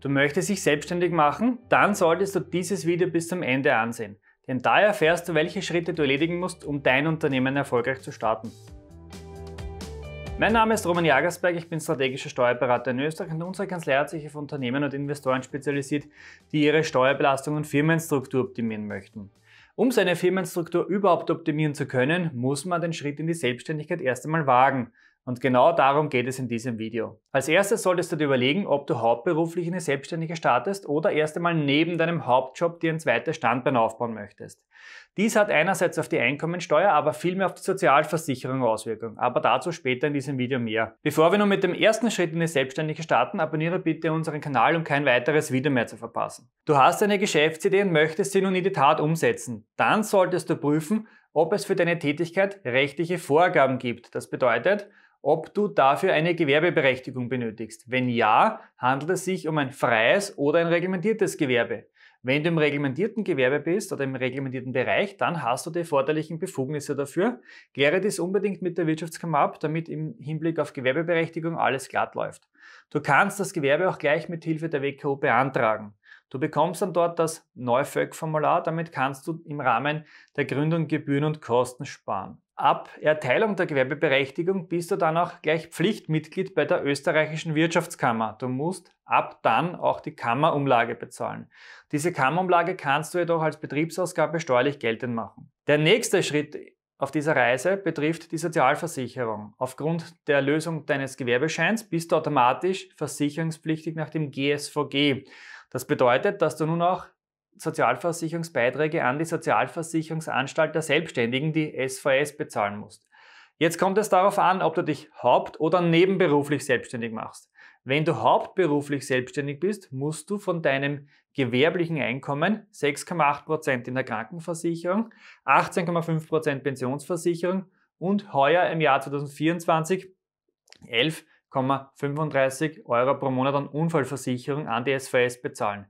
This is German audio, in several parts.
Du möchtest dich selbstständig machen? Dann solltest du dieses Video bis zum Ende ansehen. Denn da erfährst du, welche Schritte du erledigen musst, um dein Unternehmen erfolgreich zu starten. Mein Name ist Roman Jagersberg, ich bin strategischer Steuerberater in Österreich und unsere Kanzlei hat sich auf Unternehmen und Investoren spezialisiert, die ihre Steuerbelastung und Firmenstruktur optimieren möchten. Um seine Firmenstruktur überhaupt optimieren zu können, muss man den Schritt in die Selbstständigkeit erst einmal wagen. Und genau darum geht es in diesem Video. Als erstes solltest du dir überlegen, ob du hauptberuflich eine Selbstständige startest oder erst einmal neben deinem Hauptjob dir ein zweites Standbein aufbauen möchtest. Dies hat einerseits auf die Einkommensteuer, aber vielmehr auf die Sozialversicherung Auswirkungen. Aber dazu später in diesem Video mehr. Bevor wir nun mit dem ersten Schritt in die Selbstständige starten, abonniere bitte unseren Kanal, um kein weiteres Video mehr zu verpassen. Du hast eine Geschäftsidee und möchtest sie nun in die Tat umsetzen. Dann solltest du prüfen, ob es für deine Tätigkeit rechtliche Vorgaben gibt. Das bedeutet, ob du dafür eine Gewerbeberechtigung benötigst. Wenn ja, handelt es sich um ein freies oder ein reglementiertes Gewerbe. Wenn du im reglementierten Gewerbe bist oder im reglementierten Bereich, dann hast du die erforderlichen Befugnisse dafür. Kläre dies unbedingt mit der Wirtschaftskammer ab, damit im Hinblick auf Gewerbeberechtigung alles glatt läuft. Du kannst das Gewerbe auch gleich mit Hilfe der WKO beantragen. Du bekommst dann dort das Neuföck-Formular, damit kannst du im Rahmen der Gründung Gebühren und Kosten sparen ab Erteilung der Gewerbeberechtigung bist du dann auch gleich Pflichtmitglied bei der österreichischen Wirtschaftskammer. Du musst ab dann auch die Kammerumlage bezahlen. Diese Kammerumlage kannst du jedoch als Betriebsausgabe steuerlich geltend machen. Der nächste Schritt auf dieser Reise betrifft die Sozialversicherung. Aufgrund der Lösung deines Gewerbescheins bist du automatisch versicherungspflichtig nach dem GSVG. Das bedeutet, dass du nun auch Sozialversicherungsbeiträge an die Sozialversicherungsanstalt der Selbstständigen, die SVS, bezahlen musst. Jetzt kommt es darauf an, ob du dich haupt- oder nebenberuflich selbstständig machst. Wenn du hauptberuflich selbstständig bist, musst du von deinem gewerblichen Einkommen 6,8% in der Krankenversicherung, 18,5% Pensionsversicherung und heuer im Jahr 2024 11 35 Euro pro Monat an Unfallversicherung an die SVS bezahlen.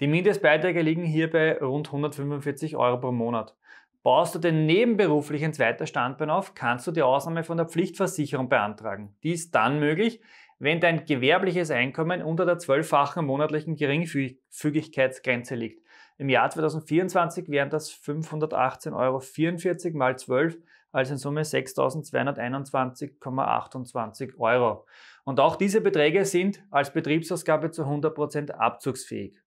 Die Mindestbeiträge liegen hier bei rund 145 Euro pro Monat. Baust du den nebenberuflich ein zweiter Standbein auf, kannst du die Ausnahme von der Pflichtversicherung beantragen. Die ist dann möglich, wenn dein gewerbliches Einkommen unter der zwölffachen monatlichen Geringfügigkeitsgrenze liegt. Im Jahr 2024 wären das 518,44 Euro mal 12, also in Summe 6.221,28 Euro. Und auch diese Beträge sind als Betriebsausgabe zu 100% Prozent abzugsfähig.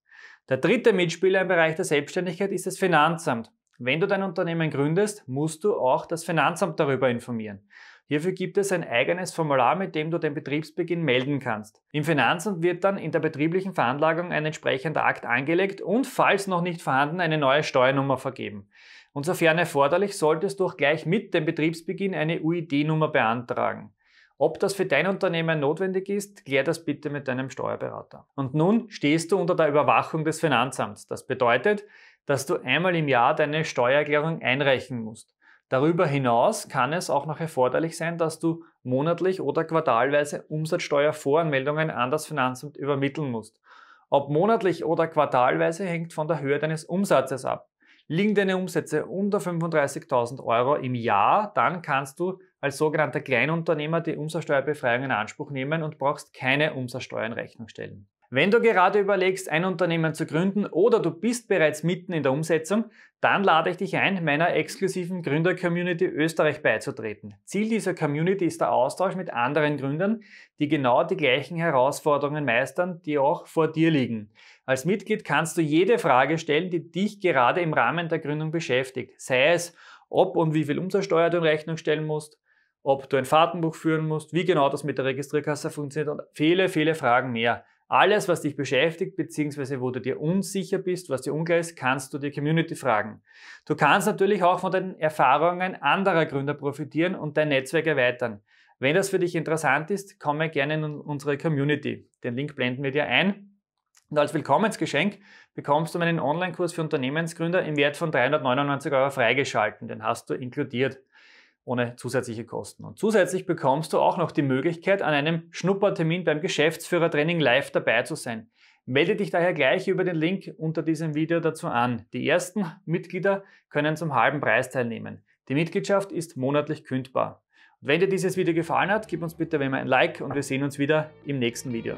Der dritte Mitspieler im Bereich der Selbstständigkeit ist das Finanzamt. Wenn du dein Unternehmen gründest, musst du auch das Finanzamt darüber informieren. Hierfür gibt es ein eigenes Formular, mit dem du den Betriebsbeginn melden kannst. Im Finanzamt wird dann in der betrieblichen Veranlagung ein entsprechender Akt angelegt und falls noch nicht vorhanden eine neue Steuernummer vergeben. Und sofern erforderlich, solltest du auch gleich mit dem Betriebsbeginn eine UID-Nummer beantragen. Ob das für dein Unternehmen notwendig ist, klär das bitte mit deinem Steuerberater. Und nun stehst du unter der Überwachung des Finanzamts. Das bedeutet, dass du einmal im Jahr deine Steuererklärung einreichen musst. Darüber hinaus kann es auch noch erforderlich sein, dass du monatlich oder quartalweise Umsatzsteuervoranmeldungen an das Finanzamt übermitteln musst. Ob monatlich oder quartalweise hängt von der Höhe deines Umsatzes ab. Liegen deine Umsätze unter 35.000 Euro im Jahr, dann kannst du als sogenannter Kleinunternehmer die Umsatzsteuerbefreiung in Anspruch nehmen und brauchst keine Umsatzsteuer in Rechnung stellen. Wenn du gerade überlegst, ein Unternehmen zu gründen oder du bist bereits mitten in der Umsetzung, dann lade ich dich ein, meiner exklusiven Gründer-Community Österreich beizutreten. Ziel dieser Community ist der Austausch mit anderen Gründern, die genau die gleichen Herausforderungen meistern, die auch vor dir liegen. Als Mitglied kannst du jede Frage stellen, die dich gerade im Rahmen der Gründung beschäftigt, sei es, ob und wie viel Umsatzsteuer du in Rechnung stellen musst, ob du ein Fahrtenbuch führen musst, wie genau das mit der Registrierkasse funktioniert und viele, viele Fragen mehr. Alles, was dich beschäftigt, beziehungsweise wo du dir unsicher bist, was dir unklar ist, kannst du die Community fragen. Du kannst natürlich auch von den Erfahrungen anderer Gründer profitieren und dein Netzwerk erweitern. Wenn das für dich interessant ist, komme gerne in unsere Community. Den Link blenden wir dir ein. Und als Willkommensgeschenk bekommst du meinen Online-Kurs für Unternehmensgründer im Wert von 399 Euro freigeschalten. Den hast du inkludiert ohne zusätzliche Kosten. Und zusätzlich bekommst du auch noch die Möglichkeit, an einem Schnuppertermin beim Geschäftsführertraining live dabei zu sein. Melde dich daher gleich über den Link unter diesem Video dazu an. Die ersten Mitglieder können zum halben Preis teilnehmen. Die Mitgliedschaft ist monatlich kündbar. Und wenn dir dieses Video gefallen hat, gib uns bitte wenn ein Like und wir sehen uns wieder im nächsten Video.